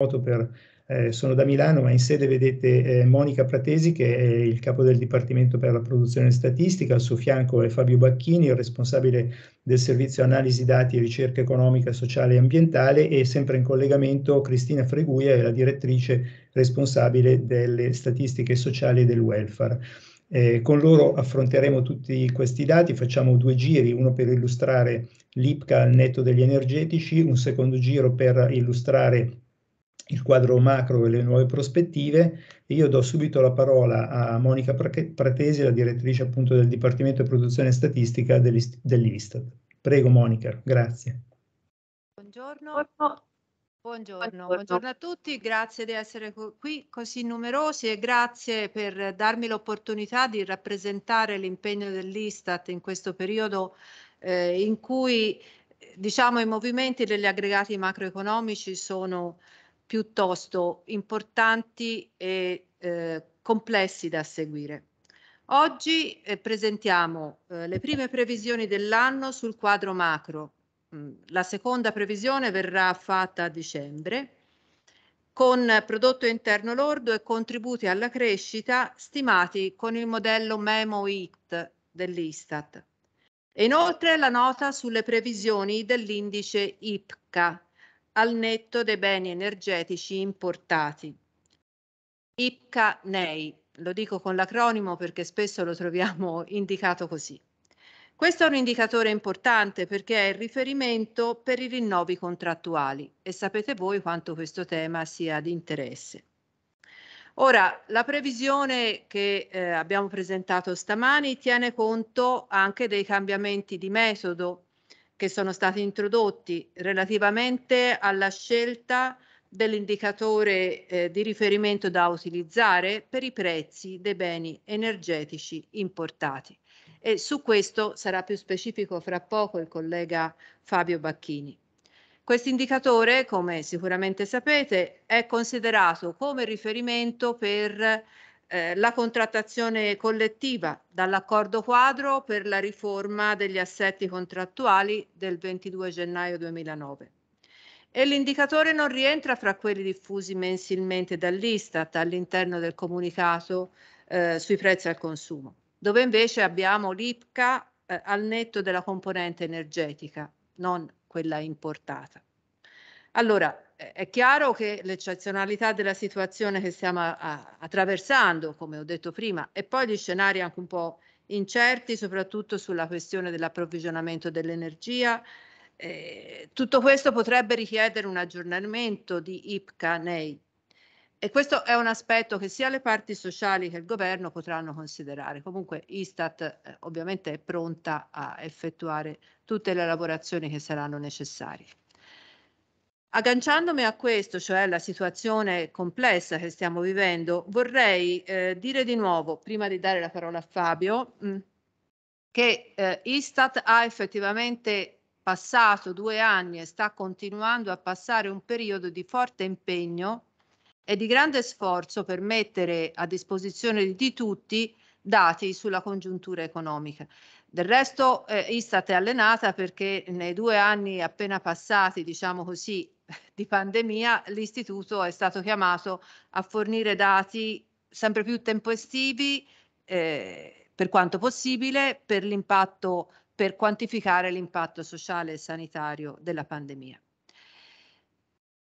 Per, eh, sono da Milano, ma in sede vedete eh, Monica Pratesi, che è il capo del Dipartimento per la produzione statistica, al suo fianco è Fabio Bacchini, il responsabile del servizio analisi dati e ricerca economica, sociale e ambientale, e sempre in collegamento Cristina Freguia, è la direttrice responsabile delle statistiche sociali e del welfare. Eh, con loro affronteremo tutti questi dati, facciamo due giri, uno per illustrare l'IPCA al netto degli energetici, un secondo giro per illustrare il quadro macro e le nuove prospettive. io do subito la parola a Monica Pratesi, la direttrice appunto del Dipartimento di Produzione Statistica dell'Istat. Prego Monica, grazie. Buongiorno. Buongiorno. Buongiorno a tutti, grazie di essere qui così numerosi e grazie per darmi l'opportunità di rappresentare l'impegno dell'Istat in questo periodo eh, in cui diciamo, i movimenti degli aggregati macroeconomici sono piuttosto importanti e eh, complessi da seguire. Oggi eh, presentiamo eh, le prime previsioni dell'anno sul quadro macro. Mm, la seconda previsione verrà fatta a dicembre con prodotto interno lordo e contributi alla crescita stimati con il modello Memo IT dell'Istat. E inoltre la nota sulle previsioni dell'indice IPCA al netto dei beni energetici importati. IPCA-NEI, lo dico con l'acronimo perché spesso lo troviamo indicato così. Questo è un indicatore importante perché è il riferimento per i rinnovi contrattuali e sapete voi quanto questo tema sia di interesse. Ora, la previsione che eh, abbiamo presentato stamani tiene conto anche dei cambiamenti di metodo che sono stati introdotti relativamente alla scelta dell'indicatore eh, di riferimento da utilizzare per i prezzi dei beni energetici importati. E su questo sarà più specifico fra poco il collega Fabio Bacchini. Questo indicatore, come sicuramente sapete, è considerato come riferimento per eh, la contrattazione collettiva dall'accordo quadro per la riforma degli assetti contrattuali del 22 gennaio 2009. E l'indicatore non rientra fra quelli diffusi mensilmente dall'Istat all'interno del comunicato eh, sui prezzi al consumo, dove invece abbiamo l'IPCA eh, al netto della componente energetica, non quella importata. Allora, eh, è chiaro che l'eccezionalità della situazione che stiamo a, a, attraversando, come ho detto prima, e poi gli scenari anche un po' incerti, soprattutto sulla questione dell'approvvigionamento dell'energia, eh, tutto questo potrebbe richiedere un aggiornamento di IPCA nei e questo è un aspetto che sia le parti sociali che il governo potranno considerare. Comunque Istat eh, ovviamente è pronta a effettuare tutte le lavorazioni che saranno necessarie. Agganciandomi a questo, cioè alla situazione complessa che stiamo vivendo, vorrei eh, dire di nuovo, prima di dare la parola a Fabio, mh, mm, che eh, Istat ha effettivamente passato due anni e sta continuando a passare un periodo di forte impegno e di grande sforzo per mettere a disposizione di tutti dati sulla congiuntura economica. Del resto eh, Istat è allenata perché nei due anni appena passati, diciamo così, di pandemia, l'istituto è stato chiamato a fornire dati sempre più tempestivi eh, per quanto possibile per l'impatto per quantificare l'impatto sociale e sanitario della pandemia.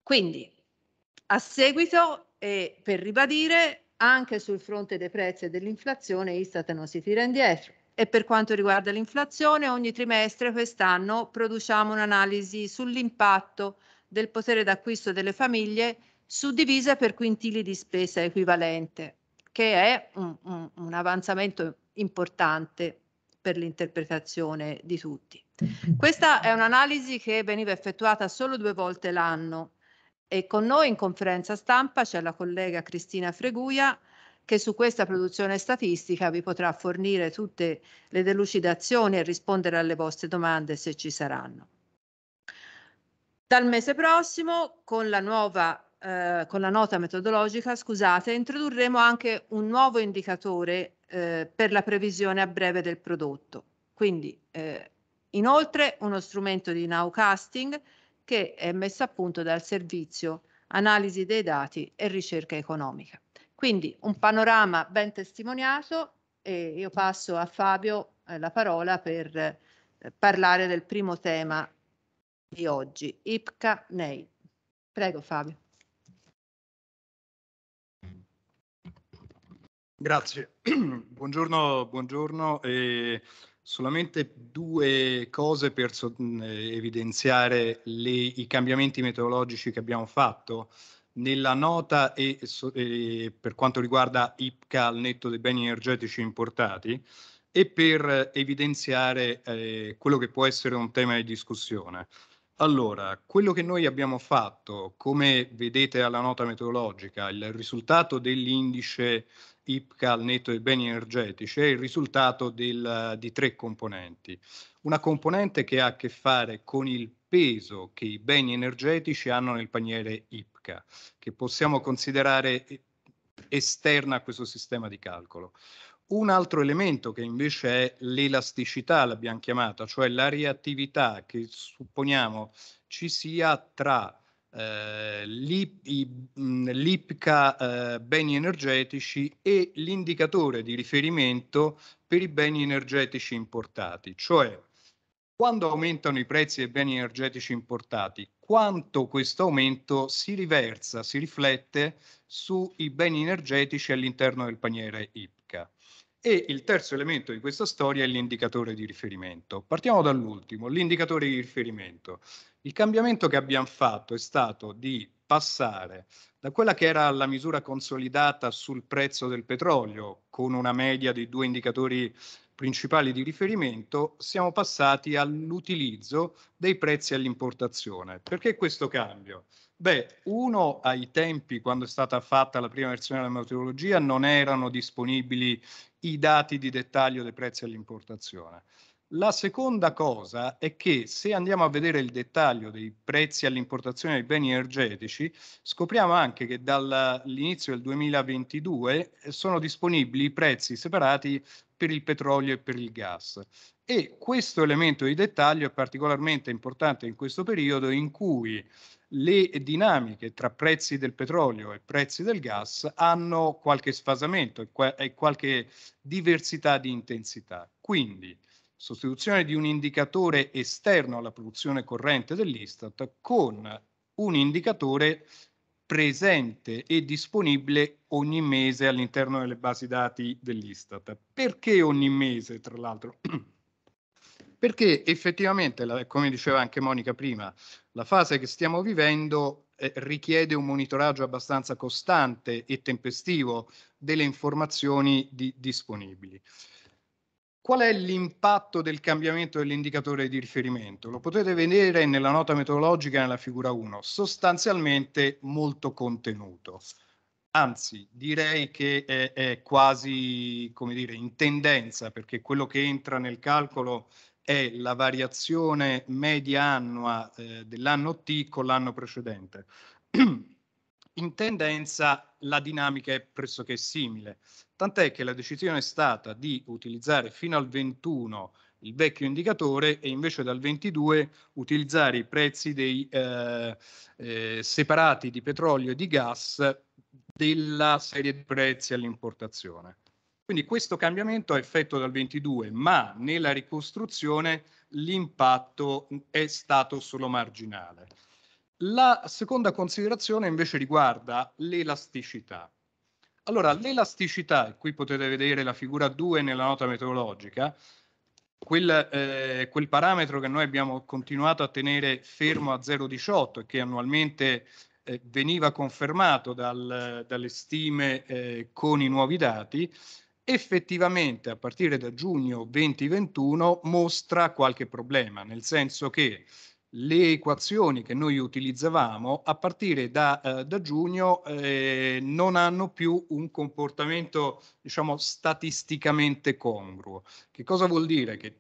Quindi, a seguito e per ribadire, anche sul fronte dei prezzi e dell'inflazione Istat non si tira indietro. E per quanto riguarda l'inflazione, ogni trimestre quest'anno produciamo un'analisi sull'impatto del potere d'acquisto delle famiglie suddivisa per quintili di spesa equivalente, che è un, un, un avanzamento importante per l'interpretazione di tutti. Questa è un'analisi che veniva effettuata solo due volte l'anno e con noi in conferenza stampa c'è la collega Cristina Freguia che su questa produzione statistica vi potrà fornire tutte le delucidazioni e rispondere alle vostre domande se ci saranno. Dal mese prossimo, con la nuova eh, con la nota metodologica, scusate, introdurremo anche un nuovo indicatore eh, per la previsione a breve del prodotto. Quindi, eh, inoltre, uno strumento di nowcasting che è messo a punto dal servizio analisi dei dati e ricerca economica. Quindi un panorama ben testimoniato e io passo a Fabio eh, la parola per eh, parlare del primo tema di oggi, Ipca Nei. Prego Fabio. Grazie, buongiorno, buongiorno. Eh, solamente due cose per so mm, evidenziare le, i cambiamenti meteorologici che abbiamo fatto. Nella nota e, so e per quanto riguarda IPCA al netto dei beni energetici importati, e per evidenziare eh, quello che può essere un tema di discussione. Allora, quello che noi abbiamo fatto, come vedete alla nota meteorologica, il risultato dell'indice IPCA al netto dei beni energetici è il risultato del, di tre componenti. Una componente che ha a che fare con il peso che i beni energetici hanno nel paniere IPCA, che possiamo considerare eh, esterna a questo sistema di calcolo. Un altro elemento che invece è l'elasticità, l'abbiamo chiamata, cioè la reattività che supponiamo ci sia tra eh, l'IPCA eh, beni energetici e l'indicatore di riferimento per i beni energetici importati, cioè quando aumentano i prezzi dei beni energetici importati, quanto questo aumento si riversa, si riflette sui beni energetici all'interno del paniere IP. E il terzo elemento di questa storia è l'indicatore di riferimento. Partiamo dall'ultimo, l'indicatore di riferimento. Il cambiamento che abbiamo fatto è stato di passare da quella che era la misura consolidata sul prezzo del petrolio, con una media di due indicatori principali di riferimento, siamo passati all'utilizzo dei prezzi all'importazione. Perché questo cambio? Beh, uno, ai tempi, quando è stata fatta la prima versione della metodologia, non erano disponibili i dati di dettaglio dei prezzi all'importazione. La seconda cosa è che se andiamo a vedere il dettaglio dei prezzi all'importazione dei beni energetici, scopriamo anche che dall'inizio del 2022 eh, sono disponibili i prezzi separati per il petrolio e per il gas. E questo elemento di dettaglio è particolarmente importante in questo periodo in cui le dinamiche tra prezzi del petrolio e prezzi del gas hanno qualche sfasamento e qualche diversità di intensità. Quindi, sostituzione di un indicatore esterno alla produzione corrente dell'Istat con un indicatore presente e disponibile ogni mese all'interno delle basi dati dell'Istat. Perché ogni mese, tra l'altro? perché effettivamente, la, come diceva anche Monica prima, la fase che stiamo vivendo eh, richiede un monitoraggio abbastanza costante e tempestivo delle informazioni di, disponibili. Qual è l'impatto del cambiamento dell'indicatore di riferimento? Lo potete vedere nella nota metodologica nella figura 1, sostanzialmente molto contenuto. Anzi, direi che è, è quasi dire, in tendenza, perché quello che entra nel calcolo è la variazione media annua eh, dell'anno T con l'anno precedente. In tendenza la dinamica è pressoché simile, tant'è che la decisione è stata di utilizzare fino al 21 il vecchio indicatore e invece dal 22 utilizzare i prezzi dei eh, eh, separati di petrolio e di gas della serie di prezzi all'importazione. Quindi questo cambiamento ha effetto dal 22, ma nella ricostruzione l'impatto è stato solo marginale. La seconda considerazione invece riguarda l'elasticità. Allora, l'elasticità, e qui potete vedere la figura 2 nella nota meteorologica, quel, eh, quel parametro che noi abbiamo continuato a tenere fermo a 0,18 e che annualmente eh, veniva confermato dal, dalle stime eh, con i nuovi dati, effettivamente a partire da giugno 2021 mostra qualche problema, nel senso che le equazioni che noi utilizzavamo a partire da, eh, da giugno eh, non hanno più un comportamento diciamo statisticamente congruo. Che cosa vuol dire? Che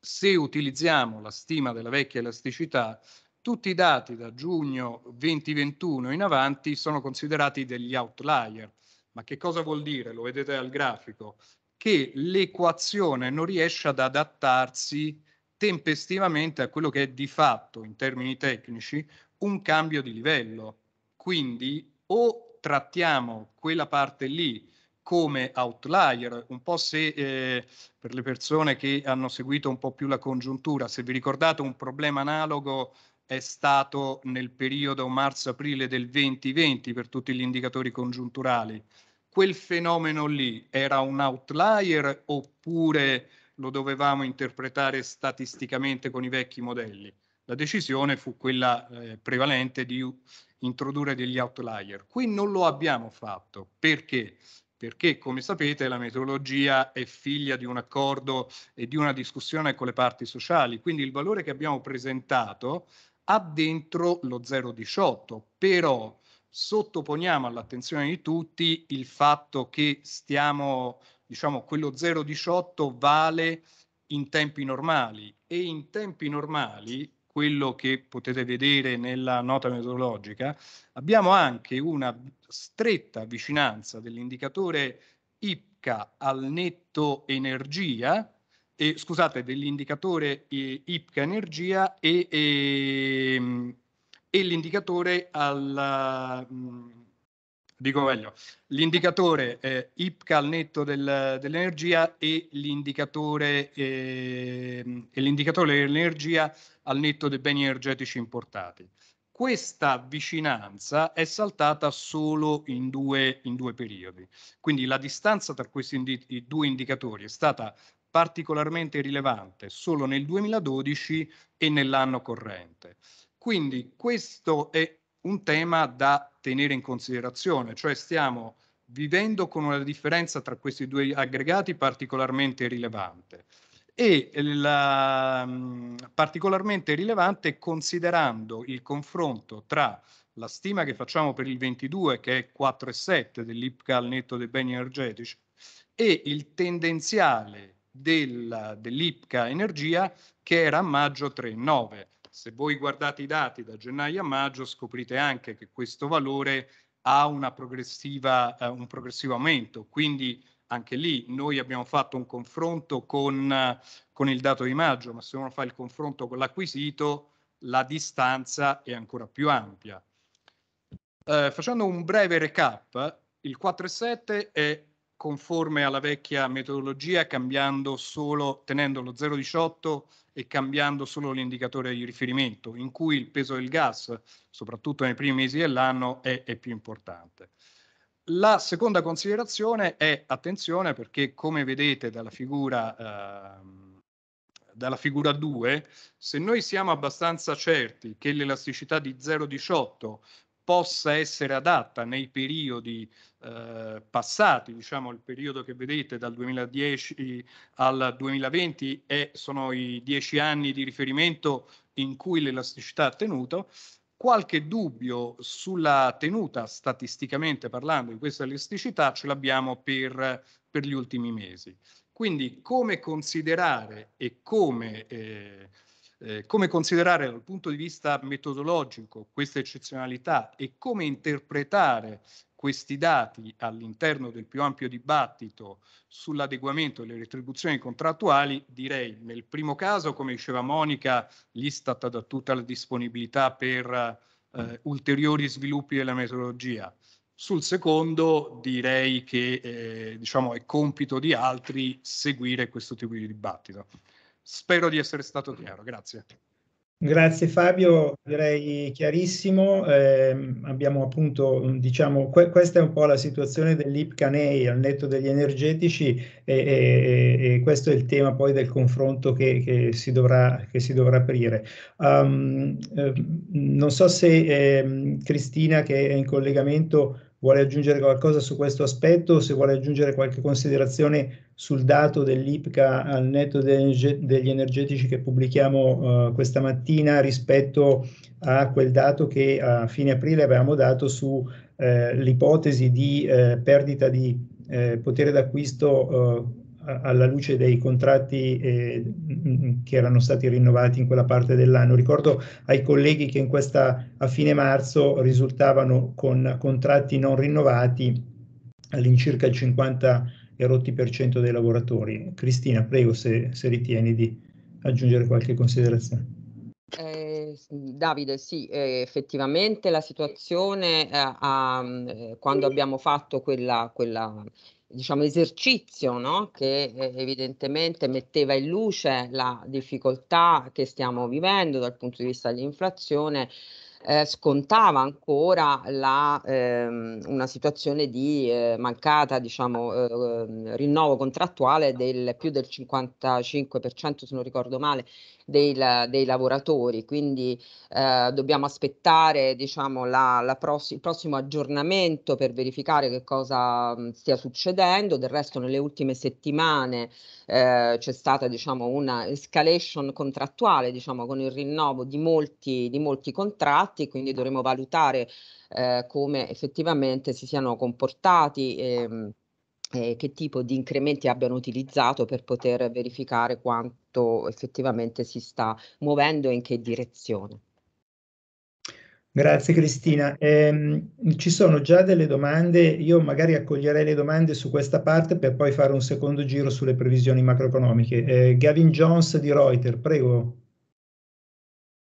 se utilizziamo la stima della vecchia elasticità, tutti i dati da giugno 2021 in avanti sono considerati degli outlier, ma che cosa vuol dire? Lo vedete dal grafico, che l'equazione non riesce ad adattarsi tempestivamente a quello che è di fatto, in termini tecnici, un cambio di livello. Quindi o trattiamo quella parte lì come outlier, un po' se eh, per le persone che hanno seguito un po' più la congiuntura, se vi ricordate un problema analogo è stato nel periodo marzo-aprile del 2020 per tutti gli indicatori congiunturali. Quel fenomeno lì era un outlier oppure lo dovevamo interpretare statisticamente con i vecchi modelli? La decisione fu quella eh, prevalente di introdurre degli outlier. Qui non lo abbiamo fatto perché? Perché, come sapete, la metodologia è figlia di un accordo e di una discussione con le parti sociali, quindi il valore che abbiamo presentato ha dentro lo 0,18, però sottoponiamo all'attenzione di tutti il fatto che stiamo, diciamo, quello 0,18 vale in tempi normali e in tempi normali, quello che potete vedere nella nota metodologica, abbiamo anche una stretta vicinanza dell'indicatore IPCA al netto energia, eh, scusate, dell'indicatore eh, IPCA Energia e, e, ehm, e l'indicatore al... Mm, dico meglio, l'indicatore eh, IPCA al netto del, dell'energia e l'indicatore, eh, e l'indicatore dell'energia al netto dei beni energetici importati. Questa vicinanza è saltata solo in due, in due periodi, quindi la distanza tra questi indi- due indicatori è stata particolarmente rilevante solo nel 2012 e nell'anno corrente. Quindi questo è un tema da tenere in considerazione, cioè stiamo vivendo con una differenza tra questi due aggregati particolarmente rilevante e la, particolarmente rilevante considerando il confronto tra la stima che facciamo per il 22 che è 4,7 dell'IPCA al netto dei beni energetici e il tendenziale della, dell'IPCA Energia che era a maggio 3,9. Se voi guardate i dati da gennaio a maggio scoprite anche che questo valore ha eh, un progressivo aumento, quindi anche lì noi abbiamo fatto un confronto con, con, il dato di maggio, ma se uno fa il confronto con l'acquisito, la distanza è ancora più ampia. Eh, facendo un breve recap, il 4,7 è conforme alla vecchia metodologia, cambiando solo, tenendo lo 0,18 e cambiando solo l'indicatore di riferimento, in cui il peso del gas, soprattutto nei primi mesi dell'anno, è, è più importante. La seconda considerazione è attenzione perché, come vedete dalla figura, eh, dalla figura 2, se noi siamo abbastanza certi che l'elasticità di 0,18 possa essere adatta nei periodi eh, passati, diciamo il periodo che vedete dal 2010 al 2020 e sono i dieci anni di riferimento in cui l'elasticità ha tenuto, qualche dubbio sulla tenuta statisticamente parlando di questa elasticità ce l'abbiamo per, per gli ultimi mesi. Quindi come considerare e come eh, eh, come considerare dal punto di vista metodologico questa eccezionalità e come interpretare questi dati all'interno del più ampio dibattito sull'adeguamento delle retribuzioni contrattuali, direi nel primo caso, come diceva Monica, l'Istat ha dato tutta la disponibilità per eh, ulteriori sviluppi della metodologia. Sul secondo direi che eh, diciamo, è compito di altri seguire questo tipo di dibattito. Spero di essere stato chiaro, grazie. Grazie Fabio, direi chiarissimo. Eh, abbiamo appunto, diciamo, que- questa è un po' la situazione dell'IPCANEI al netto degli energetici e, e, e, questo è il tema poi del confronto che, che, si, dovrà, che si, dovrà, aprire. Um, eh, non so se eh, Cristina che è in collegamento vuole aggiungere qualcosa su questo aspetto o se vuole aggiungere qualche considerazione sul dato dell'IPCA al netto degli energetici che pubblichiamo uh, questa mattina rispetto a quel dato che a fine aprile avevamo dato sull'ipotesi eh, uh, di uh, perdita di potere d'acquisto alla luce dei contratti eh, che erano stati rinnovati in quella parte dell'anno. Ricordo ai colleghi che questa, a fine marzo risultavano con contratti non rinnovati all'incirca il 50 e per cento dei lavoratori. Cristina, prego se, se ritieni di aggiungere qualche considerazione. Eh, Davide, sì, eh, effettivamente la situazione eh, mm, eh quando abbiamo fatto quella, quella diciamo, esercizio no? che eh, evidentemente metteva in luce la difficoltà che stiamo vivendo dal punto di vista dell'inflazione, eh, scontava ancora la, ehm, una situazione di eh, mancata diciamo, eh, ehm, rinnovo contrattuale del più del 55%, se non ricordo male, dei, dei lavoratori, quindi eh, dobbiamo aspettare diciamo, la, la pross- il prossimo aggiornamento per verificare che cosa mh, stia succedendo, del resto nelle ultime settimane eh, c'è stata diciamo, una escalation contrattuale diciamo, con il rinnovo di molti, di molti contratti, quindi dovremo valutare eh, come effettivamente si siano comportati. Ehm, eh, che tipo di incrementi abbiano utilizzato per poter verificare quanto effettivamente si sta muovendo e in che direzione. Grazie Cristina. Eh, ci sono già delle domande, io magari accoglierei le domande su questa parte per poi fare un secondo giro sulle previsioni macroeconomiche. Eh, Gavin Jones di Reuters, prego.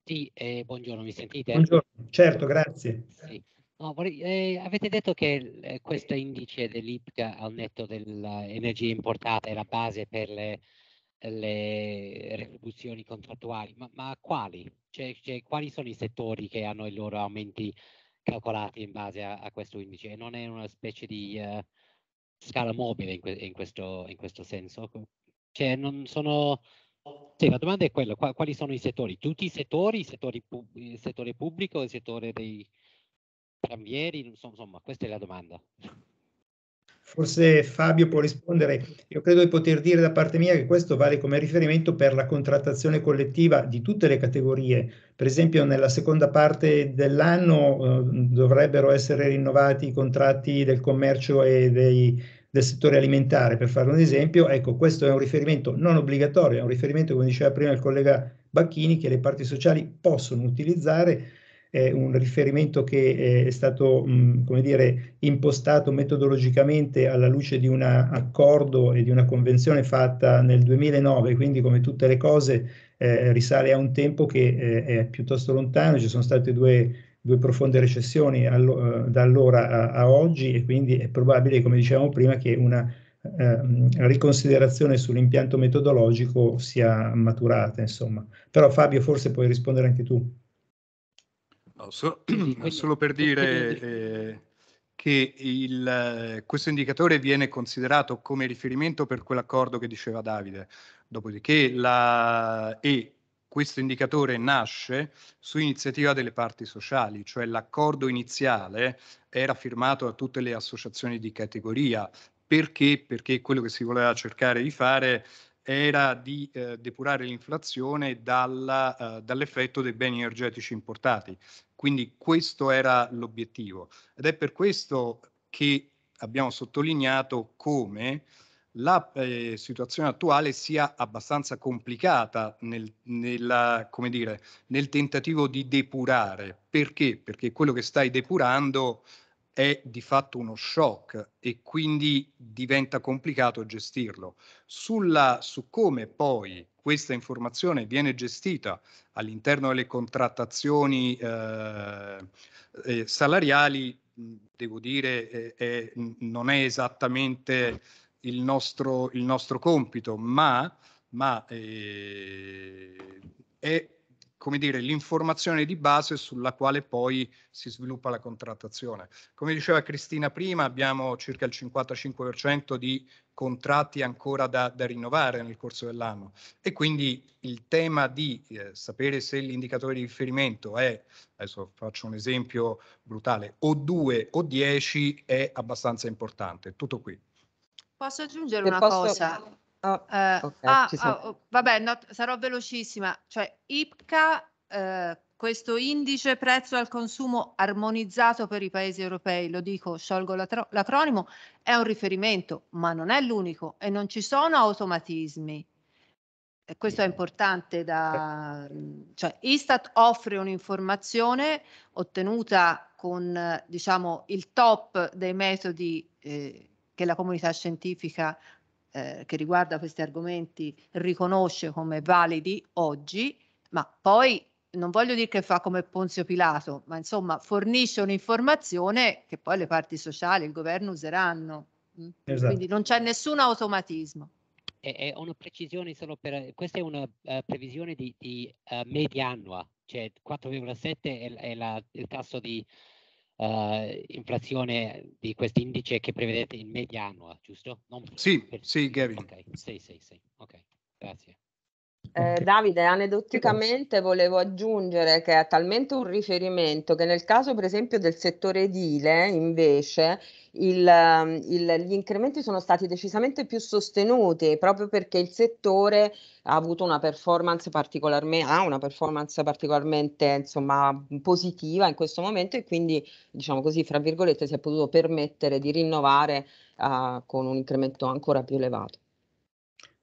Sì, eh, buongiorno, mi sentite? Buongiorno, certo, grazie. Sì. No, vorrei, eh, avete detto che eh, questo indice dell'IPCA al netto dell'energia importata è la base per le, le retribuzioni contrattuali, ma, ma quali? Cioè, cioè, quali sono i settori che hanno i loro aumenti calcolati in base a, a questo indice? E Non è una specie di uh, scala mobile in, que in, questo, in questo senso? Cioè, non sono... Sì, la domanda è quella, quali sono i settori? Tutti i settori, il settore, pub settore pubblico e il settore dei Cambieri, insomma, questa è la domanda. Forse Fabio può rispondere. Io credo di poter dire da parte mia che questo vale come riferimento per la contrattazione collettiva di tutte le categorie. Per esempio, nella seconda parte dell'anno eh, dovrebbero essere rinnovati i contratti del commercio e dei, del settore alimentare, per fare un esempio. Ecco, questo è un riferimento non obbligatorio, è un riferimento, come diceva prima il collega Bacchini, che le parti sociali possono utilizzare è un riferimento che eh, è stato, mh, come dire, impostato metodologicamente alla luce di un accordo e di una convenzione fatta nel 2009, quindi come tutte le cose eh, risale a un tempo che eh, è piuttosto lontano, ci sono state due, due profonde recessioni allo, eh, da allora a, a, oggi e quindi è probabile, come dicevamo prima, che una eh, riconsiderazione sull'impianto metodologico sia maturata, insomma. Però Fabio forse puoi rispondere anche tu. No, so, solo per dire eh, che il, eh, questo indicatore viene considerato come riferimento per quell'accordo che diceva Davide, dopodiché la, e questo indicatore nasce su iniziativa delle parti sociali, cioè l'accordo iniziale era firmato da tutte le associazioni di categoria. Perché? Perché quello che si voleva cercare di fare era di eh, depurare l'inflazione dalla, uh, dall'effetto dei beni energetici importati. Quindi questo era l'obiettivo ed è per questo che abbiamo sottolineato come la eh, situazione attuale sia abbastanza complicata nel, nella, dire, nel, tentativo di depurare. Perché? Perché quello che stai depurando è di fatto uno shock e quindi diventa complicato gestirlo. Sulla, su come poi questa informazione viene gestita all'interno delle contrattazioni eh, eh, salariali, devo dire, eh, non è esattamente il nostro, il nostro compito, ma, ma eh, è come dire, l'informazione di base sulla quale poi si sviluppa la contrattazione. Come diceva Cristina prima, abbiamo circa il 55% di contratti ancora da, da rinnovare nel corso dell'anno e quindi il tema di eh, sapere se l'indicatore di riferimento è, adesso faccio un esempio brutale, o 2 o 10 è abbastanza importante. Tutto qui. Posso aggiungere Se una posso... cosa? Oh, eh, okay, ah, ah, oh, vabbè, no, sarò velocissima. Cioè, IPCA, eh, questo indice prezzo al consumo armonizzato per i paesi europei, lo dico, sciolgo l'acronimo, è un riferimento, ma non è l'unico e non ci sono automatismi. E questo è importante da... Cioè, Istat offre un'informazione ottenuta con, diciamo, il top dei metodi eh, che la comunità scientifica eh, che riguarda questi argomenti riconosce come validi oggi, ma poi non voglio dire che fa come Ponzio Pilato, ma insomma fornisce un'informazione che poi le parti sociali, il governo useranno. Mm? Esatto. Quindi non c'è nessun automatismo. È, una precisione solo per, questa è una uh, previsione di, di uh, media annua, cioè 4,7 è, è la, il tasso di eh, inflazione di questo indice che prevedete in media annua, giusto? Non... Sì, sì, Gavin. Ok, sì, sì, sì. Ok, grazie. Eh, Davide, aneddoticamente volevo aggiungere che è talmente un riferimento che nel caso per esempio del settore edile invece il, ehm, il, gli incrementi sono stati decisamente più sostenuti proprio perché il settore ha avuto una performance particolarmente, ha una performance particolarmente insomma, positiva in questo momento e quindi diciamo così fra virgolette si è potuto permettere di rinnovare uh, con un incremento ancora più elevato.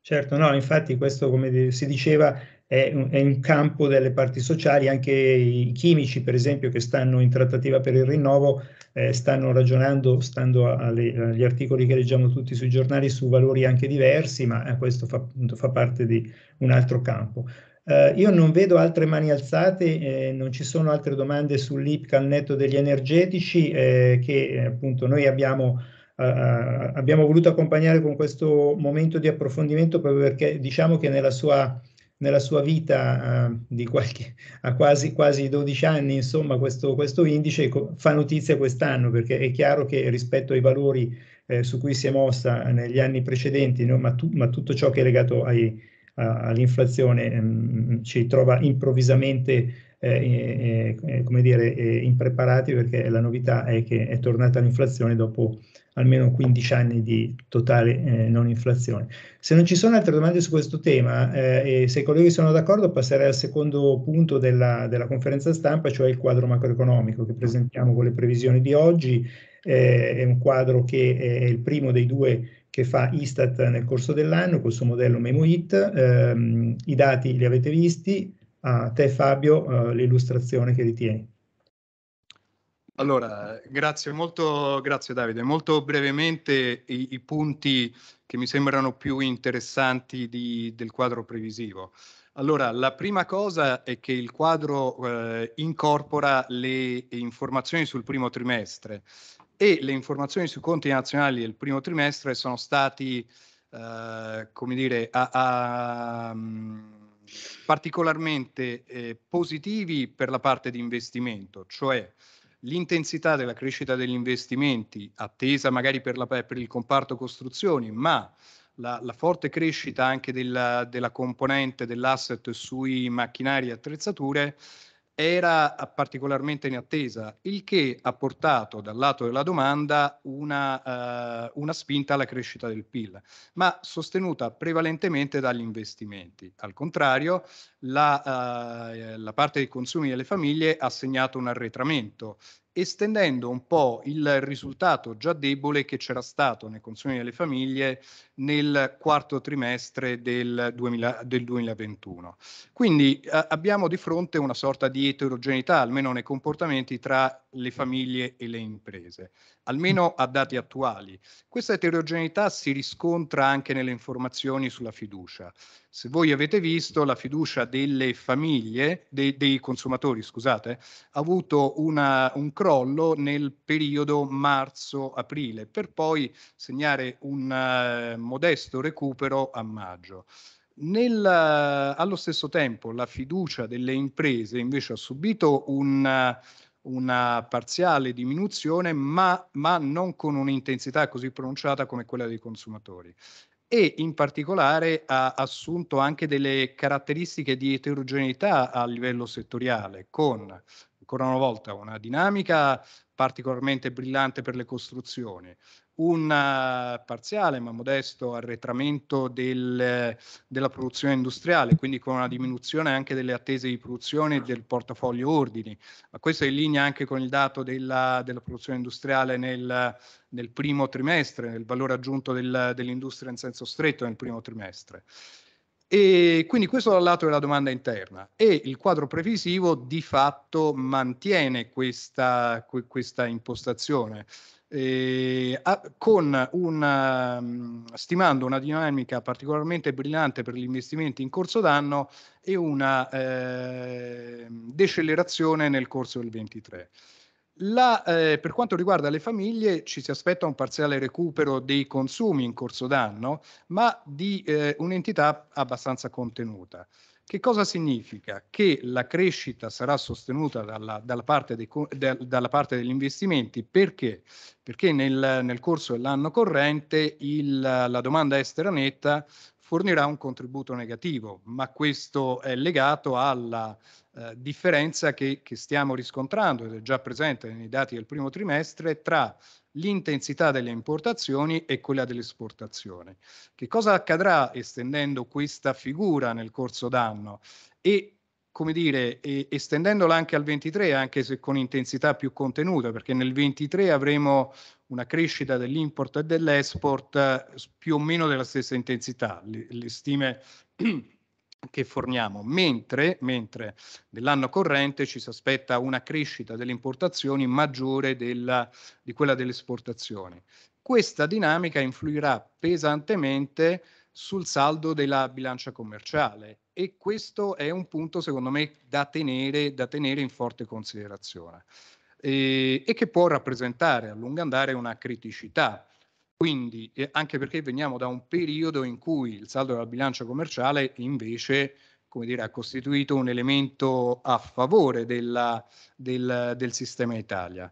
Certo, no, infatti questo, come si diceva, è un, è un, campo delle parti sociali, anche i chimici, per esempio, che stanno in trattativa per il rinnovo, eh, stanno ragionando, stando alle, agli articoli che leggiamo tutti sui giornali, su valori anche diversi, ma eh, questo fa, appunto, fa parte di un altro campo. Uh, io non vedo altre mani alzate, eh, non ci sono altre domande sull'IPCA al netto degli energetici eh, che eh, appunto noi abbiamo eh, eh, abbiamo voluto accompagnare con questo momento di approfondimento proprio perché diciamo che nella sua, nella sua vita eh, di qualche, a quasi, quasi 12 anni, insomma, questo, questo indice fa notizia quest'anno perché è chiaro che rispetto ai valori eh, su cui si è mossa negli anni precedenti, no? ma, tu, ma, tutto ciò che è legato all'inflazione mm, mm, ci trova improvvisamente eh, eh, dire, impreparati perché la novità è che è tornata l'inflazione dopo almeno 15 anni di totale eh, non inflazione. Se non ci sono altre domande su questo tema eh, e se i colleghi sono d'accordo passerei al secondo punto della, della, conferenza stampa, cioè il quadro macroeconomico che presentiamo con le previsioni di oggi. Eh, è un quadro che è il primo dei due che fa Istat nel corso dell'anno col suo modello MemoIT. Ehm, I dati li avete visti, a te Fabio eh, l'illustrazione che ritieni. Allora, grazie, molto, grazie Davide. Molto brevemente i, i, punti che mi sembrano più interessanti di, del quadro previsivo. Allora, la prima cosa è che il quadro eh, incorpora le informazioni sul primo trimestre e le informazioni sui conti nazionali del primo trimestre sono stati, eh, come dire, a, a, mm, particolarmente eh, positivi per la parte di investimento, cioè l'intensità della crescita degli investimenti, attesa magari per, la, per il comparto costruzioni, ma la, la forte crescita anche della, della componente dell'asset sui macchinari e attrezzature era particolarmente in attesa, il che ha portato dal lato della domanda una, eh, una, spinta alla crescita del PIL, ma sostenuta prevalentemente dagli investimenti. Al contrario, la, eh, la parte dei consumi delle famiglie ha segnato un arretramento estendendo un po' il risultato già debole che c'era stato nei consumi delle famiglie nel quarto trimestre del, 2000, del 2021. Quindi eh, abbiamo di fronte una sorta di eterogeneità, almeno nei comportamenti tra le famiglie e le imprese, mm. almeno a dati attuali. Questa eterogeneità si riscontra anche nelle informazioni sulla fiducia. Se voi avete visto, la fiducia delle famiglie, dei, dei consumatori, scusate, ha avuto una, un crollo nel periodo marzo-aprile, per poi segnare un uh, modesto recupero a maggio. Nel, uh, allo stesso tempo la fiducia delle imprese invece ha subito un... Uh, una parziale diminuzione, ma, ma non con un'intensità così pronunciata come quella dei consumatori e in particolare ha assunto anche delle caratteristiche di eterogeneità a livello settoriale, con ancora una volta una dinamica particolarmente brillante per le costruzioni, un eh, parziale ma modesto arretramento del, della produzione industriale, quindi con una diminuzione anche delle attese di produzione del portafoglio ordini. Ma questo è in linea anche con il dato della, della produzione industriale nel, nel, primo trimestre, nel valore aggiunto del, dell'industria in senso stretto nel primo trimestre. E quindi questo dal lato della domanda interna e il quadro previsivo di fatto mantiene questa, questa impostazione eh, a, con una, mm, stimando una dinamica particolarmente brillante per gli investimenti in corso d'anno e una eh, decelerazione nel corso del 23. La, eh, per quanto riguarda le famiglie, ci si aspetta un parziale recupero dei consumi in corso d'anno, ma di eh, un'entità abbastanza contenuta. Che cosa significa? Che la crescita sarà sostenuta dalla, dalla, parte, dei, da, dalla parte, degli investimenti perché? Perché nel, nel corso dell'anno corrente il, la domanda estera netta fornirà un contributo negativo, ma questo è legato alla eh, differenza che, che stiamo riscontrando ed è già presente nei dati del primo trimestre tra l'intensità delle importazioni e quella dell'esportazione. Che cosa accadrà estendendo questa figura nel corso d'anno? E come dire, estendendola anche al 23, anche se con intensità più contenuta, perché nel 23 avremo una crescita dell'import e dell'export eh, più o meno della stessa intensità. le, le stime che forniamo, mentre, mentre nell'anno corrente ci si aspetta una crescita delle importazioni maggiore della, di quella delle esportazioni. Questa dinamica influirà pesantemente sul saldo della bilancia commerciale e questo è un punto secondo me da tenere, da tenere in forte considerazione e, eh, e che può rappresentare a lungo andare una criticità quindi, eh, anche perché veniamo da un periodo in cui il saldo della bilancia commerciale invece dire, ha costituito un elemento a favore della, del, del, sistema Italia.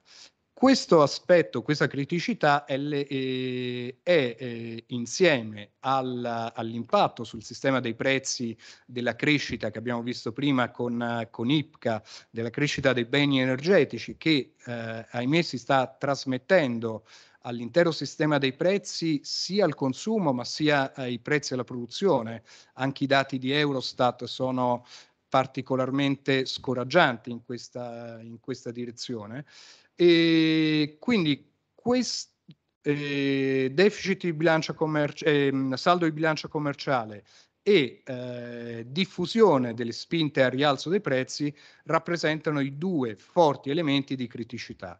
Questo aspetto, questa criticità è, le, eh, è, è eh, insieme al, all'impatto sul sistema dei prezzi della crescita che abbiamo visto prima con, con IPCA, della crescita dei beni energetici che eh, ahimè si sta trasmettendo all'intero sistema dei prezzi sia al consumo ma sia ai prezzi alla produzione. Anche i dati di Eurostat sono particolarmente scoraggianti in questa, in questa direzione. E quindi questo eh, deficit di bilancia commerci- eh, saldo di bilancia commerciale e eh, diffusione delle spinte al rialzo dei prezzi rappresentano i due forti elementi di criticità.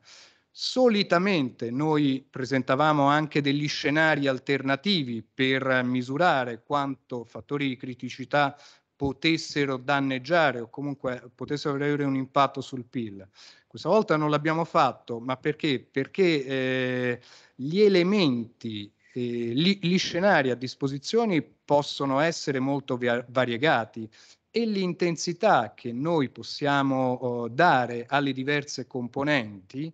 Solitamente noi presentavamo anche degli scenari alternativi per misurare quanto fattori di criticità potessero danneggiare o comunque potessero avere un impatto sul PIL. Questa volta non l'abbiamo fatto, ma perché? Perché eh, gli elementi, eh, gli, gli, scenari a disposizione possono essere molto variegati e l'intensità che noi possiamo oh, dare alle diverse componenti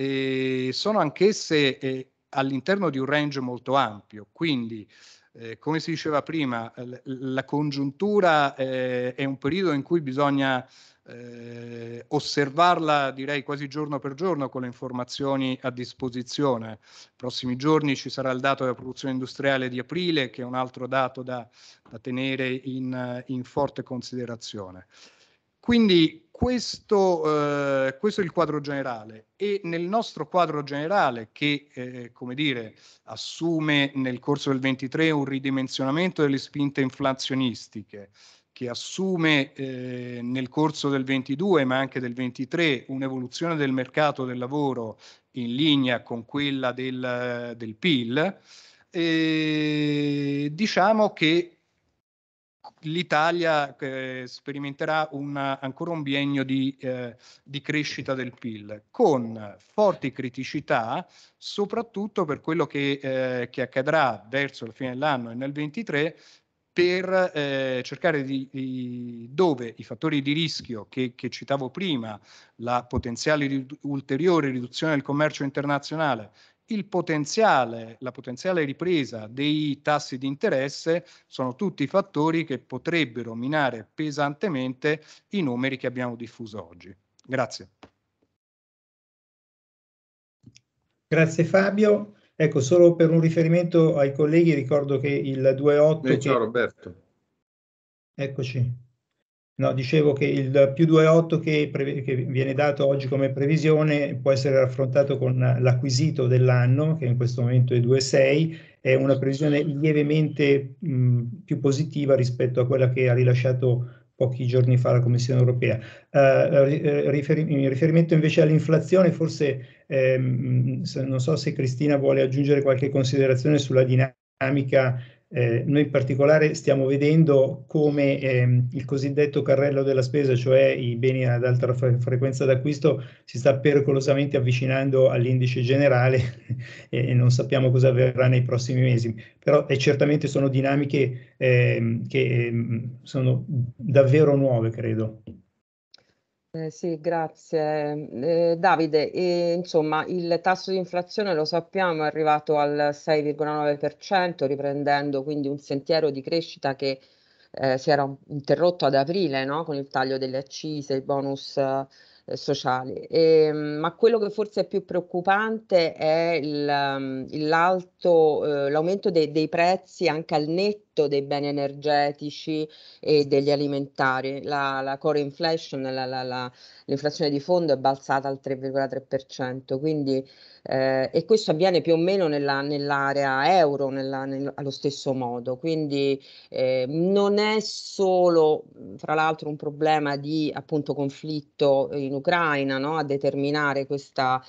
eh, sono anch'esse eh, all'interno di un range molto ampio, quindi eh, come si diceva prima, la congiuntura eh, è un periodo in cui bisogna eh, osservarla direi quasi giorno per giorno con le informazioni a disposizione. I prossimi giorni ci sarà il dato della produzione industriale di aprile, che è un altro dato da, da tenere in, in forte considerazione. Quindi questo, eh, questo, è il quadro generale e nel nostro quadro generale che, eh, come dire, assume nel corso del 23 un ridimensionamento delle spinte inflazionistiche, che assume eh, nel corso del 22 ma anche del 23 un'evoluzione del mercato del lavoro in linea con quella del, del PIL, eh, diciamo che l'Italia eh, sperimenterà una, ancora un biennio di, eh, di, crescita del PIL, con forti criticità, soprattutto per quello che, eh, che accadrà verso la fine dell'anno e nel 23 per eh, cercare di, di, dove i fattori di rischio che, che, citavo prima, la potenziale ulteriore riduzione del commercio internazionale, il potenziale, la potenziale ripresa dei tassi di interesse sono tutti fattori che potrebbero minare pesantemente i numeri che abbiamo diffuso oggi. Grazie. Grazie Fabio. Ecco, solo per un riferimento ai colleghi ricordo che il 2.8... Ciao Roberto. Eccoci. No, dicevo che il più 2,8 che, che, viene dato oggi come previsione può essere raffrontato con l'acquisito dell'anno, che in questo momento è 2,6, è una previsione lievemente mh, più positiva rispetto a quella che ha rilasciato pochi giorni fa la Commissione europea. Uh, eh, eh, rifer- in riferimento invece all'inflazione, forse ehm, non so se Cristina vuole aggiungere qualche considerazione sulla dinamica eh, noi in particolare stiamo vedendo come ehm, il cosiddetto carrello della spesa, cioè i beni ad alta fre frequenza d'acquisto, si sta pericolosamente avvicinando all'indice generale e, e, non sappiamo cosa avverrà nei prossimi mesi. Però eh, certamente sono dinamiche ehm, che ehm, sono davvero nuove, credo. Eh, sì, grazie. Eh, Davide, eh, insomma, il tasso di inflazione lo sappiamo è arrivato al 6,9%, riprendendo quindi un sentiero di crescita che eh, si era interrotto ad aprile, no? con il taglio delle accise, i bonus eh, sociali. E, ehm, ma quello che forse è più preoccupante è il, ehm, eh, l'aumento dei, dei prezzi anche al netto tutto dei beni energetici e degli alimentari. La, la core inflation, la, la, l'inflazione di fondo è balzata al 3,3%, quindi, eh, e questo avviene più o meno nella, nell'area euro nella, nel, allo stesso modo. Quindi eh, non è solo, fra l'altro, un problema di appunto conflitto in Ucraina no? a determinare questo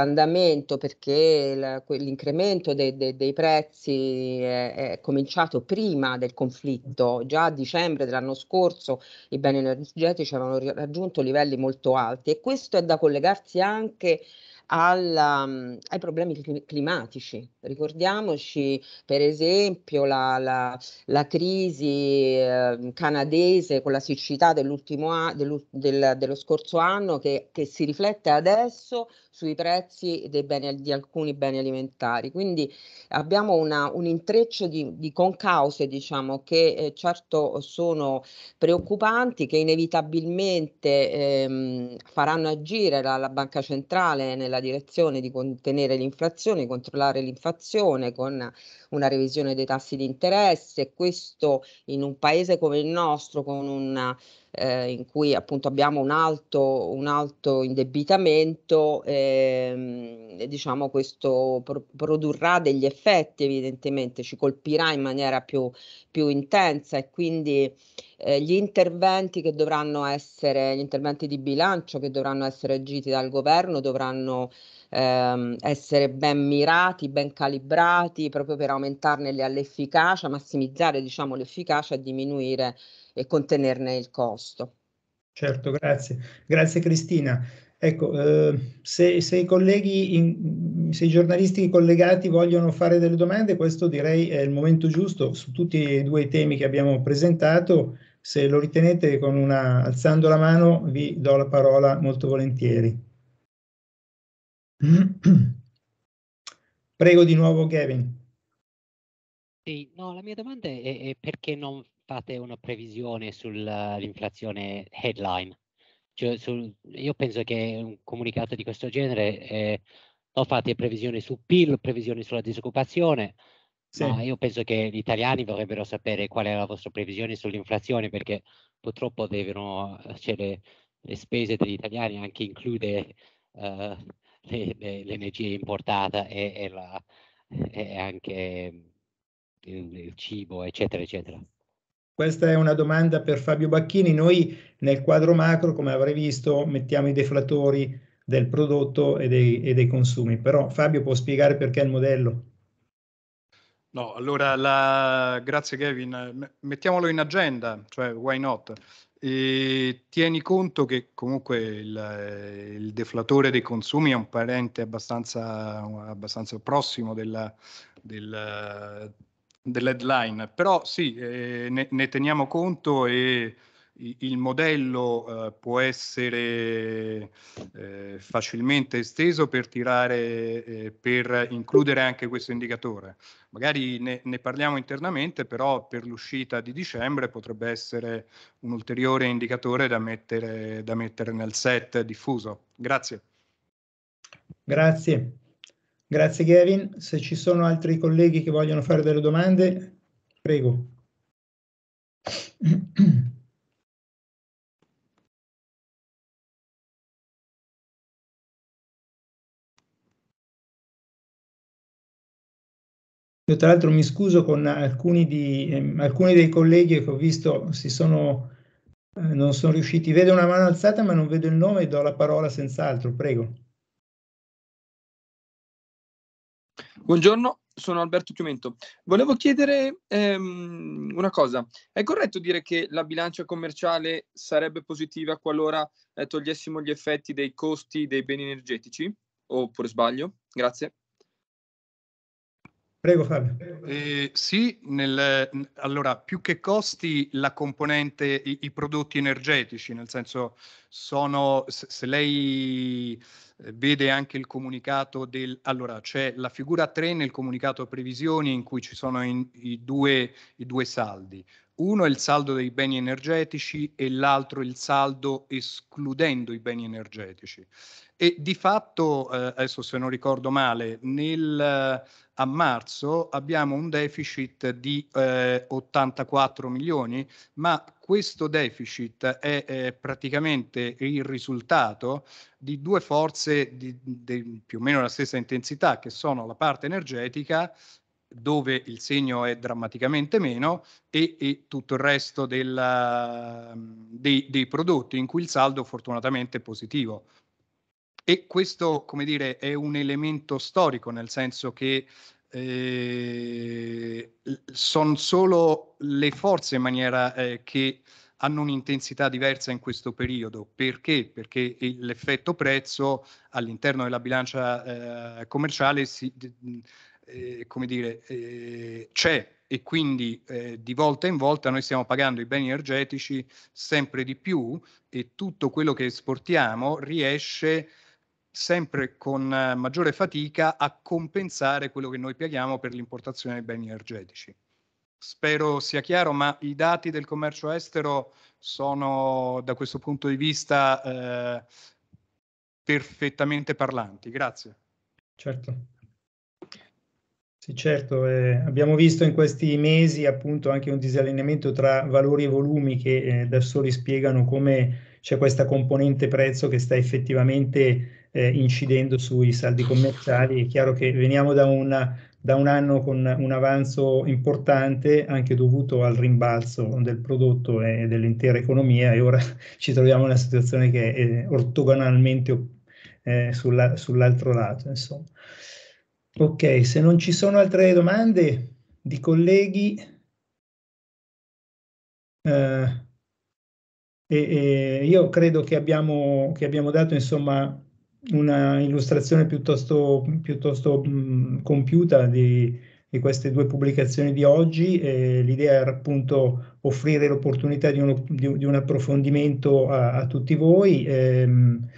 andamento perché il, l'incremento de, de, dei prezzi è, è cominciato prima prima del conflitto, già a dicembre dell'anno scorso i beni energetici avevano raggiunto livelli molto alti e questo è da collegarsi anche alla, um, ai problemi climatici. Ricordiamoci per esempio la, la, la crisi eh, canadese con la siccità dell'ultimo a, dell'u, del, dello scorso anno che, che si riflette adesso sui prezzi beni, di alcuni beni alimentari. Quindi abbiamo una, un intreccio di, di concause diciamo, che eh, certo sono preoccupanti, che inevitabilmente ehm, faranno agire la, la, Banca Centrale nella direzione di contenere l'inflazione, controllare l'inflazione con una revisione dei tassi di interesse. Questo in un paese come il nostro, con una eh, in cui appunto abbiamo un alto, un alto indebitamento, ehm, diciamo questo pro- produrrà degli effetti evidentemente, ci colpirà in maniera più, più intensa e quindi eh, gli interventi che dovranno essere, gli interventi di bilancio che dovranno essere agiti dal governo dovranno ehm, essere ben mirati, ben calibrati, proprio per aumentarne l'efficacia, massimizzare diciamo, l'efficacia e diminuire e contenerne il costo. Certo, grazie. Grazie Cristina. Ecco, eh, se, se, i colleghi, in, se i giornalisti collegati vogliono fare delle domande, questo direi è il momento giusto su tutti e due i temi che abbiamo presentato. Se lo ritenete, una, alzando la mano, vi do la parola molto volentieri. Prego di nuovo Kevin. Sì, no, la mia domanda è, è perché non fate una previsione sull'inflazione headline? Cioè, sul, io penso che un comunicato di questo genere eh, o fate previsioni su PIL, previsioni sulla disoccupazione, sì. ma io penso che gli italiani vorrebbero sapere qual è la vostra previsione sull'inflazione perché purtroppo devono, cioè le, le spese degli italiani anche include uh, l'energia importata e, e, la, e anche il, il cibo, eccetera, eccetera. Questa è una domanda per Fabio Bacchini. Noi nel quadro macro, come avrei visto, mettiamo i deflatori del prodotto e dei, e dei consumi. Però Fabio può spiegare perché il modello? No, allora, la... grazie Kevin. Mettiamolo in agenda, cioè why not? E ehm, tieni conto che comunque il, eh, il, deflatore dei consumi è un parente abbastanza, abbastanza prossimo della, della, dell'headline, però sì, eh, ne, ne, teniamo conto e il modello eh, può essere eh, facilmente esteso per, tirare, eh, per includere anche questo indicatore. Magari ne, ne parliamo internamente, però per l'uscita di dicembre potrebbe essere un ulteriore indicatore da mettere, da mettere nel set diffuso. Grazie. Grazie. Grazie Gavin. Se ci sono altri colleghi che vogliono fare delle domande, prego. Io tra l'altro mi scuso con alcuni, di, eh, alcuni dei colleghi che ho visto si sono, eh, non sono riusciti. Vedo una mano alzata ma non vedo il nome e do la parola senz'altro, prego. Buongiorno, sono Alberto Chiumento. Volevo chiedere ehm, una cosa. È corretto dire che la bilancia commerciale sarebbe positiva qualora eh, togliessimo gli effetti dei costi dei beni energetici? Oppure sbaglio? Grazie. Prego Fabio. Eh, sì, nel, allora più che costi la componente, i, i prodotti energetici, nel senso sono, se, se lei eh, vede anche il comunicato del... Allora, c'è la figura 3 nel comunicato previsioni in cui ci sono in, i, due, i, due, saldi. Uno è il saldo dei beni energetici e l'altro il saldo escludendo i beni energetici. E di fatto, eh, adesso se non ricordo male, nel, eh, a marzo abbiamo un deficit di eh, 84 milioni, ma questo deficit è eh, praticamente il risultato di due forze di, di più o meno la stessa intensità, che sono la parte energetica dove il segno è drammaticamente meno e, e tutto il resto della, dei, dei prodotti in cui il saldo fortunatamente è positivo. E questo, come dire, è un elemento storico, nel senso che eh, sono solo le forze in maniera eh, che hanno un'intensità diversa in questo periodo. Perché? Perché l'effetto prezzo all'interno della bilancia eh, commerciale si, eh, come dire, eh, c'è e quindi eh, di volta in volta noi stiamo pagando i beni energetici sempre di più e tutto quello che esportiamo riesce a sempre con eh, maggiore fatica a compensare quello che noi paghiamo per l'importazione dei beni energetici. Spero sia chiaro, ma i dati del commercio estero sono da questo punto di vista eh, perfettamente parlanti. Grazie. Certo. Sì, certo, eh, abbiamo visto in questi mesi appunto anche un disallineamento tra valori e volumi che eh, da soli spiegano come c'è questa componente prezzo che sta effettivamente eh, incidendo sui saldi commerciali. È chiaro che veniamo da, una, da un anno con un avanzo importante anche dovuto al rimbalzo del prodotto e dell'intera economia e ora ci troviamo in una situazione che è eh, ortogonalmente eh, sulla, sull'altro lato. Insomma. Ok, se non ci sono altre domande di colleghi eh, eh, io credo che abbiamo, che abbiamo dato insomma una illustrazione piuttosto, piuttosto mh, mm, compiuta di, di, queste due pubblicazioni di oggi. Eh, l'idea era appunto offrire l'opportunità di, uno, di, di un approfondimento a, a tutti voi. Ehm,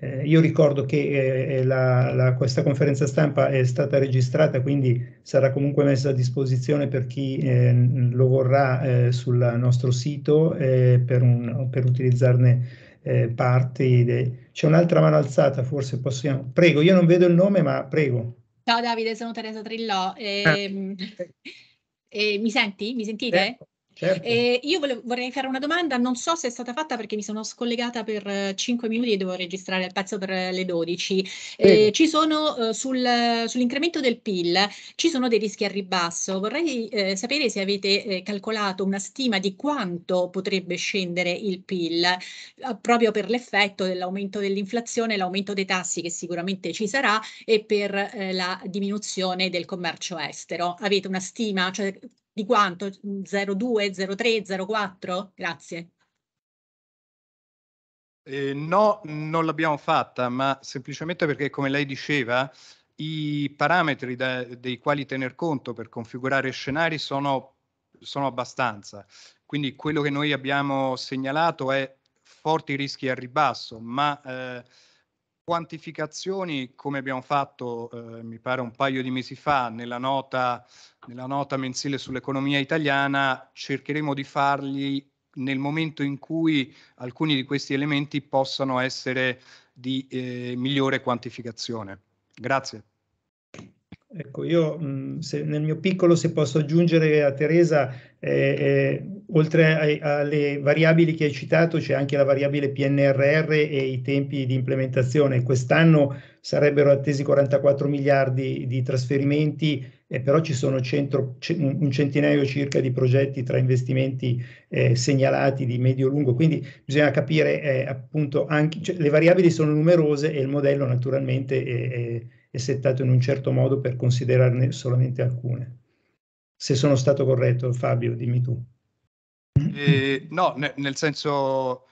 eh, io ricordo che eh, eh, la, la, questa conferenza stampa è stata registrata, quindi sarà comunque messa a disposizione per chi eh, lo vorrà eh, sul nostro sito eh, per, un, per utilizzarne eh, parti. De... C'è un'altra mano alzata, forse possiamo. Prego, io non vedo il nome, ma prego. Ciao Davide, sono Teresa Trillò. E... Ah. e ehm, eh, mi senti? Mi sentite? Ecco. Certo. Eh, io volevo, vorrei fare una domanda, non so se è stata fatta perché mi sono scollegata per 5 eh, minuti e devo registrare il pezzo per eh, le 12. Eh, ci sono eh, sul, sull'incremento del PIL, ci sono dei rischi a ribasso. Vorrei eh, sapere se avete calcolato una stima di quanto potrebbe scendere il PIL proprio per l'effetto dell'aumento dell'inflazione, l'aumento dei tassi che sicuramente ci sarà e per la diminuzione del commercio estero. Avete una stima? Cioè, di quanto? 0,2, 0,3, 0,4? Grazie. Eh, no, non l'abbiamo fatta, ma semplicemente perché, come lei diceva, i parametri da, dei quali tener conto per configurare scenari sono, sono abbastanza. Quindi quello che noi abbiamo segnalato è forti rischi al ribasso, ma eh, quantificazioni come abbiamo fatto, eh, mi pare un paio di mesi fa, nella nota, nella nota mensile sull'economia italiana, cercheremo di farli nel momento in cui alcuni di questi elementi possano essere di eh, migliore quantificazione. Grazie. Ecco, io se, nel mio piccolo, se posso aggiungere a Teresa, eh, eh, oltre ai, alle variabili che hai citato, c'è anche la variabile PNRR e i tempi di implementazione. Quest'anno sarebbero attesi 44 miliardi di trasferimenti, eh, però ci sono centro, un centinaio circa di progetti tra investimenti eh, segnalati di medio-lungo, quindi bisogna capire eh, appunto anche, cioè, le variabili sono numerose e il modello naturalmente è, è e settato in un certo modo per considerarne solamente alcune. Se sono stato corretto, Fabio, dimmi tu. Eh, no, nel senso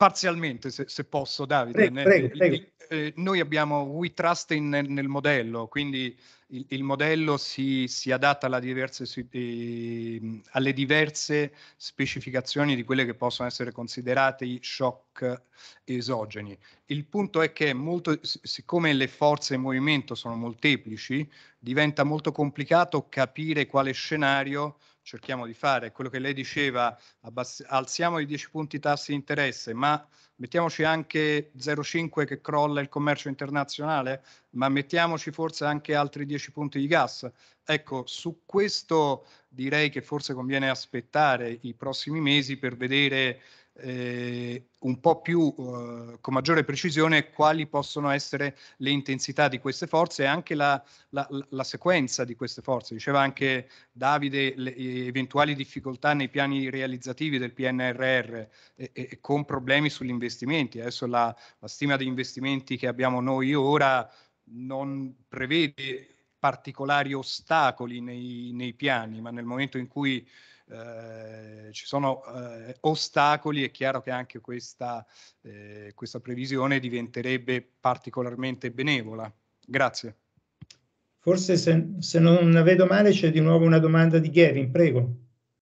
Parzialmente, se, se posso, Davide. Prego, prego, prego. Eh, noi abbiamo We Trust in, nel modello, quindi il, il modello si, si adatta diverse, eh, alle diverse specificazioni di quelle che possono essere considerate i shock esogeni. Il punto è che molto, siccome le forze in movimento sono molteplici, diventa molto complicato capire quale scenario cerchiamo di fare. Quello che lei diceva, abbass- alziamo i 10 punti tassi di interesse, ma mettiamoci anche 0,5 che crolla il commercio internazionale, ma mettiamoci forse anche altri 10 punti di gas. Ecco, su questo direi che forse conviene aspettare i prossimi mesi per vedere eh, un po' più eh, con maggiore precisione quali possono essere le intensità di queste forze e anche la, la, la sequenza di queste forze. Diceva anche Davide le, eventuali difficoltà nei piani realizzativi del PNRR e, e, con problemi sugli investimenti. Adesso la, la stima di investimenti che abbiamo noi ora non prevede particolari ostacoli nei, nei piani, ma nel momento in cui eh, ci sono eh, ostacoli, è chiaro che anche questa, eh, questa previsione diventerebbe particolarmente benevola. Grazie. Forse se, se, non la vedo male c'è di nuovo una domanda di Gavin, prego.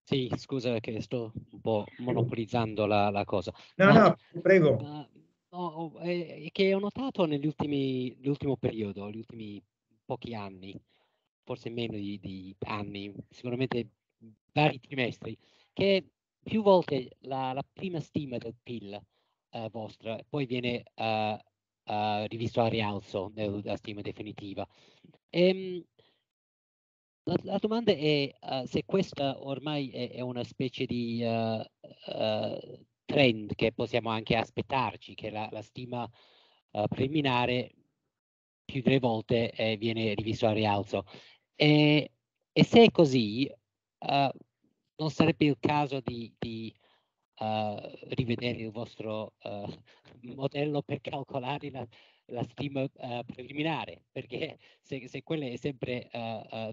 Sì, scusa che sto un po' monopolizzando la, la cosa. No, Ma, no, prego. Uh, no, eh, che ho notato nell'ultimo periodo, gli ultimi pochi anni, forse meno di, di anni, sicuramente vari trimestri, che più volte la, la prima stima del PIL eh, vostra poi viene eh, eh, rivisto al rialzo nella stima definitiva. E, ehm, la, la, domanda è uh, se questa ormai è, è una specie di uh, uh, trend che possiamo anche aspettarci, che la, la stima preliminare più delle volte eh, viene rivisto a rialzo. E, e se è così, non sarebbe il caso di, di uh, rivedere il vostro uh, modello per calcolare la, la stima uh, eh, preliminare, perché se, se quello è sempre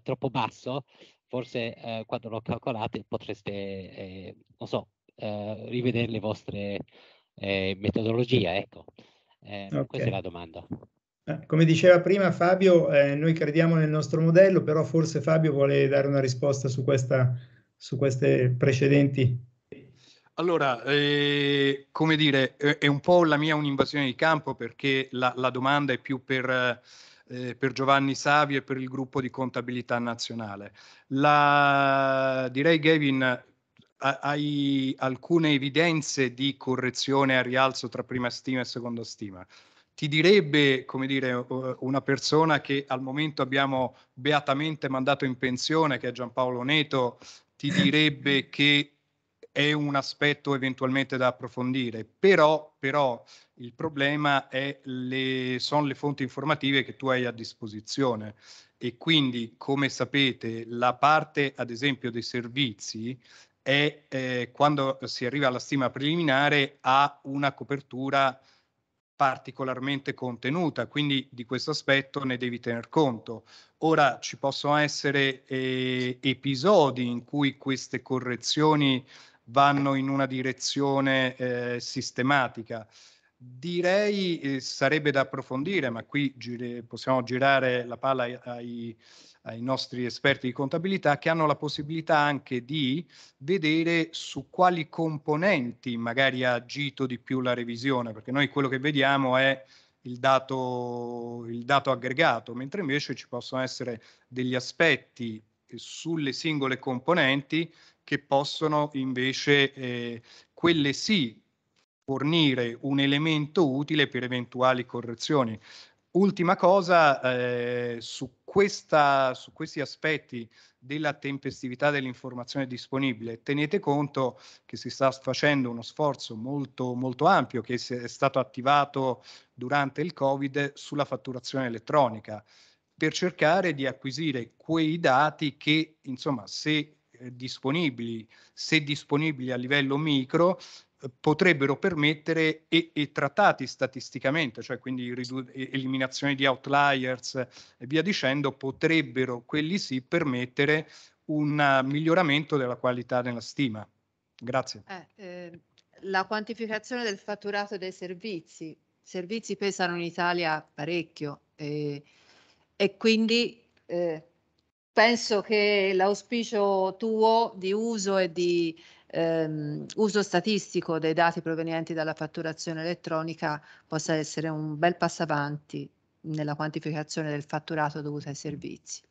troppo basso, forse quando lo calcolate potreste, eh, non so, rivedere le vostre eh, metodologie, ecco. Eh, okay. Questa è la domanda. Come diceva prima Fabio, eh, noi crediamo nel nostro modello, però forse Fabio vuole dare una risposta su questa su queste precedenti? Allora, eh, come dire, è un po' la mia un'invasione di campo perché la, la domanda è più per... Eh, per Giovanni Savi e per il gruppo di contabilità nazionale. La, direi, Gavin, hai alcune evidenze di correzione a rialzo tra prima stima e seconda stima. Ti direbbe, come dire, eh, una persona che al momento abbiamo beatamente mandato in pensione, che è Giampaolo Neto, ti direbbe che è un aspetto eventualmente da approfondire, però, però il problema le, sono le fonti informative che tu hai a disposizione e quindi, come sapete, la parte, ad esempio, dei servizi è eh, quando si arriva alla stima preliminare ha una copertura particolarmente contenuta, quindi di questo aspetto ne devi tener conto. Ora ci possono essere eh, episodi in cui queste correzioni vanno in una direzione eh, sistematica. Direi eh, sarebbe da approfondire, ma qui gire, possiamo girare la palla ai, ai, nostri esperti di contabilità che hanno la possibilità anche di vedere su quali componenti magari ha agito di più la revisione, perché noi quello che vediamo è il dato, il dato aggregato, mentre invece ci possono essere degli aspetti eh, sulle singole componenti che possono invece, eh, quelle sì, fornire un elemento utile per eventuali correzioni. Ultima cosa, eh, su, questa, su, questi aspetti della tempestività dell'informazione disponibile, tenete conto che si sta facendo uno sforzo molto, molto ampio che è stato attivato durante il Covid sulla fatturazione elettronica per cercare di acquisire quei dati che, insomma, se eh, disponibili, se disponibili a livello micro, potrebbero permettere e, e trattati statisticamente, cioè quindi ridu- eliminazione di outliers e via dicendo, potrebbero quelli sì permettere un miglioramento della qualità nella stima. Grazie. Eh, eh, la quantificazione del fatturato dei servizi. I servizi pesano in Italia parecchio eh, e quindi eh, penso che l'auspicio tuo di uso e di ehm, uso statistico dei dati provenienti dalla fatturazione elettronica possa essere un bel passo avanti nella quantificazione del fatturato dovuto ai servizi.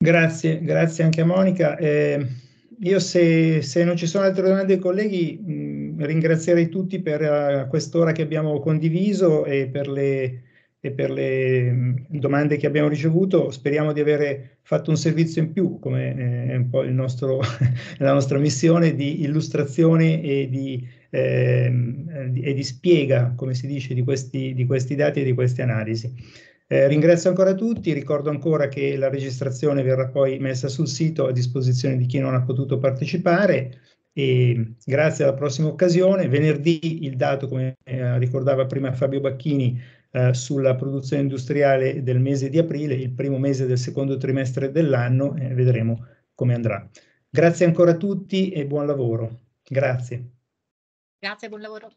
Grazie, grazie anche a Monica. Eh, io se, se, non ci sono altre domande ai colleghi mh, ringrazierei tutti per uh, quest'ora che abbiamo condiviso e per le e per le domande che abbiamo ricevuto. Speriamo di avere fatto un servizio in più, come eh, è un po' nostro, la nostra missione, di illustrazione e di, eh, e di spiega, come si dice, di questi, di questi dati e di queste analisi. Eh, ringrazio ancora tutti, ricordo ancora che la registrazione verrà poi messa sul sito a disposizione di chi non ha potuto partecipare e grazie alla prossima occasione. Venerdì il dato, come eh, ricordava prima Fabio Bacchini, eh, sulla produzione industriale del mese di aprile, il primo mese del secondo trimestre dell'anno, e eh, vedremo come andrà. Grazie ancora a tutti e buon lavoro. Grazie. Grazie, buon lavoro.